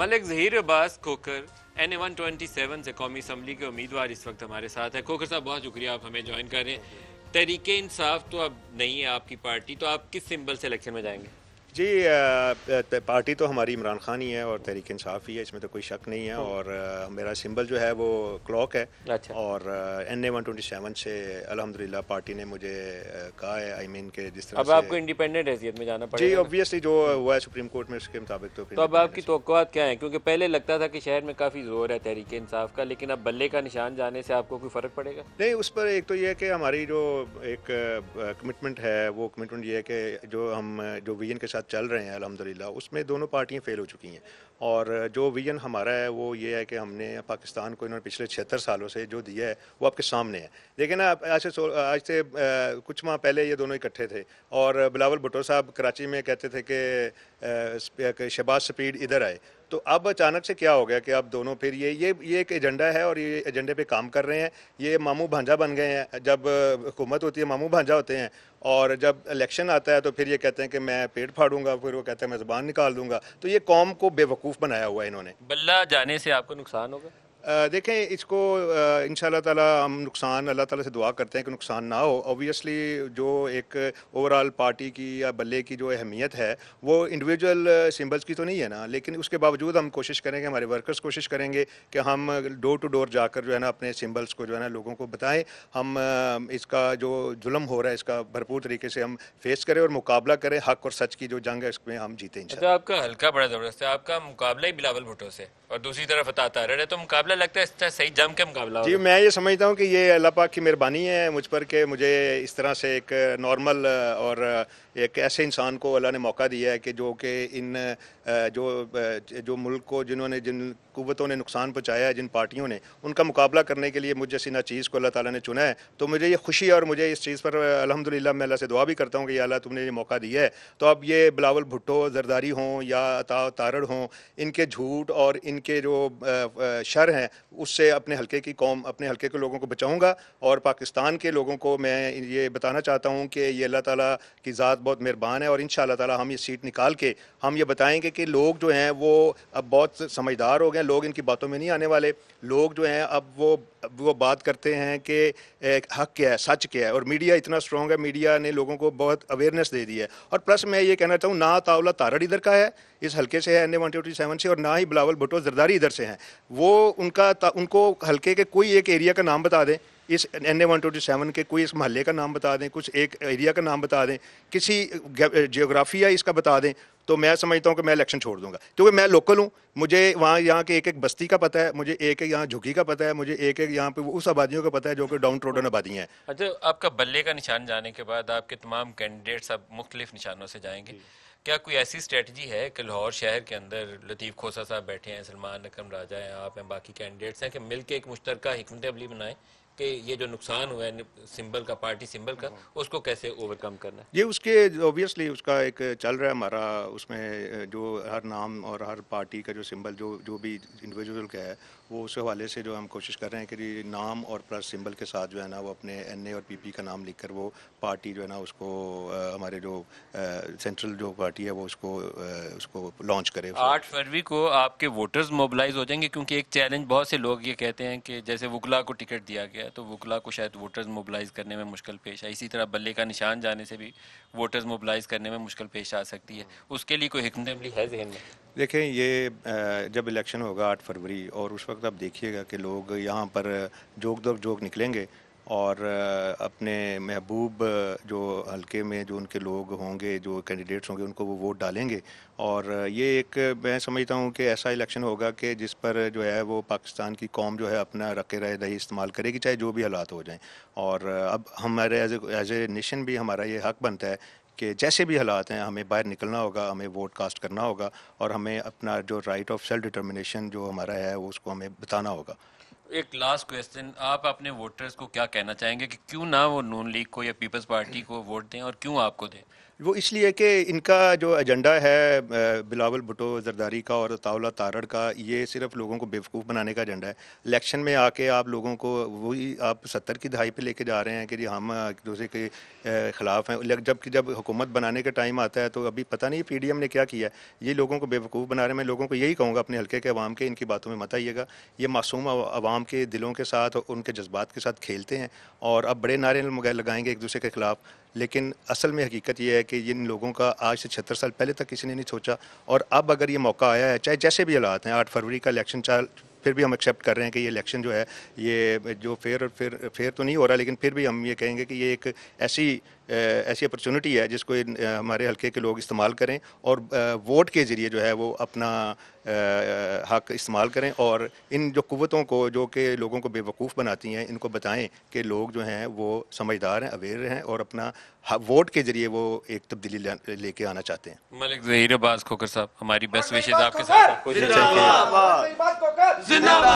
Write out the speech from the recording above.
Malik Zaheer Abbas Khokhar N A one twenty seven से कौमी assembly के उम्मीदवार इस वक्त हमारे साथ हैं खोखर साहब बहुत शुक्रिया आप हमें ज्वाइन करें तरीके इंसाफ तो अब नहीं है आपकी पार्टी तो आप किस सिंबल से इलेक्शन में जाएंगे जी पार्टी तो हमारी इमरान खान ही है और तहरीक इंसाफ ही है इसमें तो कोई शक नहीं है हम्म। और मेरा सिंबल जो है वो क्लॉक है अच्छा। और N A one twenty seven से अलहमदिल्ला पार्टी ने मुझे कहा है आई I मीन mean के जिस तरह अब आपको इंडिपेंडेंट हैसियत में जाना पड़ेगा जी ऑब्वियसली जो हुआ है सुप्रीम कोर्ट में उसके मुताबिक तो, तो अब आपकी तो क्या है क्योंकि पहले लगता था कि शहर में काफ़ी जोर है तहरीक इंसाफ का लेकिन अब बल्ले का निशान जाने से आपको कोई फ़र्क पड़ेगा नहीं उस पर एक तो ये है कि हमारी जो एक कमिटमेंट है वो कमिटमेंट ये है कि जो हम जो विजन के साथ साथ चल रहे हैं अलहमदिल्ला उसमें दोनों पार्टियाँ फेल हो चुकी हैं और जो विजन हमारा है वो ये है कि हमने पाकिस्तान को इन्होंने पिछले छिहत्तर सालों से जो दिया है वो आपके सामने है लेकिन ना आज से आज से कुछ माह पहले ये दोनों इकट्ठे थे और बिलावल भुटो साहब कराची में कहते थे कि शहबाज स्पीड इधर आए तो अब अचानक से क्या हो गया कि आप दोनों फिर ये ये ये एक एजेंडा है और ये एजेंडे पे काम कर रहे हैं ये मामू भांजा बन गए हैं जब हुकूमत होती है मामू भांजा होते हैं और जब इलेक्शन आता है तो फिर ये कहते हैं कि मैं पेट फाड़ूंगा फिर वो कहते हैं मैं ज़ुबान निकाल दूंगा तो ये कौम को बेवकूफ़ बनाया हुआ है इन्होंने बल्ला जाने से आपको नुकसान होगा देखें इसको इन ताला हम नुकसान अल्लाह ताला से दुआ करते हैं कि नुकसान ना हो ऑब्वियसली जो एक ओवरऑल पार्टी की या बल्ले की जो अहमियत है वो इंडिविजुअल सिंबल्स की तो नहीं है ना लेकिन उसके बावजूद हम कोशिश करेंगे हमारे वर्कर्स कोशिश करेंगे कि हम डोर टू डोर जाकर जो है ना अपने सिम्बल्स को जो है ना लोगों को बताएं हम इसका जो जुलम हो रहा है इसका भरपूर तरीके से हम फेस करें और मुकाबला करें हक और सच की जो जंग है उसमें हम जीतें अच्छा, आपका हल्का बड़ा ज़बरदस्त है आपका मुकाबला ही बिलावल भुटो से और दूसरी तरफ बताता रहे तो मुकाबला मुकाबला लगता है इस सही जम के मुकाबला जी मैं ये समझता हूँ कि ये अल्लाह पाक की मेहरबानी है मुझ पर कि मुझे इस तरह से एक नॉर्मल और एक ऐसे इंसान को अल्लाह ने मौका दिया है कि जो कि इन जो जो मुल्क को जिन्होंने जिन कुतों ने नुकसान पहुँचाया है जिन पार्टियों ने उनका मुकाबला करने के लिए मुझ जैसी ना चीज़ को अल्लाह ताला ने चुना है तो मुझे ये खुशी और मुझे इस चीज़ पर अलहमदिल्ला मैं अल्लाह से दुआ भी करता हूँ कि अल्लाह तुमने ये मौका दिया है तो अब ये बिलावल भुट्टो जरदारी हों या अता तारड़ हों इनके झूठ और इनके जो शर हैं उससे अपने हल्के की कौम अपने हल्के के लोगों को बचाऊँगा और पाकिस्तान के लोगों को मैं ये बताना चाहता हूँ कि ये अल्लाह ताली की ज़ात बहुत मेहरबान है और इन ताला हम ये सीट निकाल के हम ये बताएंगे कि लोग जो हैं वो अब बहुत समझदार हो गए लोग इनकी बातों में नहीं आने वाले लोग जो हैं अब वो अब वो बात करते हैं कि हक क्या है सच क्या है और मीडिया इतना स्ट्रॉन्ग है मीडिया ने लोगों को बहुत अवेयरनेस दे दी है और प्लस मैं ये कहना चाहूँ ना तावला तारड़ इधर का है इस हल्के से है N A one twenty seven से और ना ही बिलावल भुटो जरदारी इधर से हैं वो उनका उनको हल्के के कोई एक एरिया का नाम बता दें इस N A one twenty seven के कोई इस महल्ले का नाम बता दें कुछ एक एरिया का नाम बता दें किसी जियोग्राफी या इसका बता दें तो मैं समझता हूँ कि मैं इलेक्शन छोड़ दूंगा क्योंकि मैं लोकल हूँ मुझे वहाँ यहाँ के एक एक बस्ती का पता है मुझे एक एक यहाँ झुकी का पता है मुझे एक एक यहाँ पे उस आबादियों का पता है जो कि डाउन ट्रोडन आबादियाँ हैं अच्छा आपका बल्ले का निशान जाने के बाद आपके तमाम कैंडिडेट्स अब मुख्तलिफ निशानों से जाएंगे क्या कोई ऐसी स्ट्रेटजी है कि लाहौर शहर के अंदर लतीफ़ खोसा साहब बैठे हैं सलमान अकरम राजा हैं आप हैं बाकी कैंडिडेट्स हैं कि मिलके एक मुश्तरक हमत अमली बनाएं कि ये जो नुकसान हुआ है सिंबल का पार्टी सिंबल का हाँ। उसको कैसे ओवरकम करना है ये उसके ऑब्वियसली उसका एक चल रहा है हमारा उसमें जो हर नाम और हर पार्टी का जो सिंबल जो जो भी इंडिविजुअल का है वो उस हवाले से जो हम कोशिश कर रहे हैं कि नाम और प्लस सिंबल के साथ जो है ना वो अपने एन और पी का नाम लिख वो पार्टी जो है ना उसको हमारे जो सेंट्रल जो पार्टी है वो उसको उसको लॉन्च करे आठ फरवरी को आपके वोटर्स मोबिलाइज हो जाएंगे क्योंकि एक चैलेंज बहुत से लोग ये कहते हैं कि जैसे वकला को टिकट दिया गया तो वकला को शायद वोटर्स मोबलाइज़ करने में मुश्किल पेश है इसी तरह बल्ले का निशान जाने से भी वोटर्स मोबलाइज़ करने में मुश्किल पेश आ सकती है उसके लिए कोई हिकमत अमली है जहन में देखें ये जब इलेक्शन होगा आठ फरवरी और उस वक्त आप देखिएगा कि लोग यहाँ पर जोक दर जोक निकलेंगे और अपने महबूब जो हलके में जो उनके लोग होंगे जो कैंडिडेट्स होंगे उनको वो वोट डालेंगे और ये एक मैं समझता हूँ कि ऐसा इलेक्शन होगा कि जिस पर जो है वो पाकिस्तान की कौम जो है अपना रखे रहे दही इस्तेमाल करेगी चाहे जो भी हालात हो जाएं और अब हमारे एज ए नेशन भी हमारा ये हक बनता है कि जैसे भी हालात हैं हमें बाहर निकलना होगा हमें वोट कास्ट करना होगा और हमें अपना जो राइट ऑफ सेल्फ डिटर्मिनेशन जो हमारा है उसको हमें बताना होगा एक लास्ट क्वेश्चन आप अपने वोटर्स को क्या कहना चाहेंगे कि क्यों ना वो नून लीग को या पीपल्स पार्टी को वोट दें और क्यों आपको दें वो इसलिए कि इनका जो एजेंडा है बिलावल भुटो जरदारी का और तावला तारड़ का ये सिर्फ लोगों को बेवकूफ़ बनाने का एजेंडा है इलेक्शन में आके आप लोगों को वही आप सत्तर की दहाई पे लेके जा रहे हैं कि जी हम एक दूसरे के ख़िलाफ़ हैं जबकि जब हुकूमत बनाने का टाइम आता है तो अभी पता नहीं पी डी एम ने क्या किया है ये लोगों को बेवकूफ़ बना रहे हैं मैं लोगों को यही कहूँगा अपने हल्के के अवाम के इनकी बातों में मत आइएगा ये मासूम आवाम के दिलों के साथ उनके जज्बात के साथ खेलते हैं और अब बड़े नारे लगाएंगे एक दूसरे के खिलाफ लेकिन असल में हकीकत यह है कि जिन लोगों का आज से छहत्तर साल पहले तक किसी ने नहीं सोचा और अब अगर ये मौका आया है चाहे जैसे भी हालात हैं आठ फरवरी का इलेक्शन चाल फिर भी हम एक्सेप्ट कर रहे हैं कि ये इलेक्शन जो है ये जो फेयर फेयर फेयर तो नहीं हो रहा लेकिन फिर भी हम ये कहेंगे कि ये एक ऐसी ऐसी अपॉर्चुनिटी है जिसको हमारे हल्के के लोग इस्तेमाल करें और वोट के ज़रिए जो है वो अपना हक इस्तेमाल करें और इन जो कुतों को जो कि लोगों को बेवकूफ़ बनाती हैं इनको बताएं कि लोग जो हैं वो समझदार हैं अवेयर हैं और अपना वोट के ज़रिए वो एक तब्दीली लेके आना चाहते हैं मलिक जहीर अब्बास खोकर साहब हमारी बेस्ट विशेज आपके साथ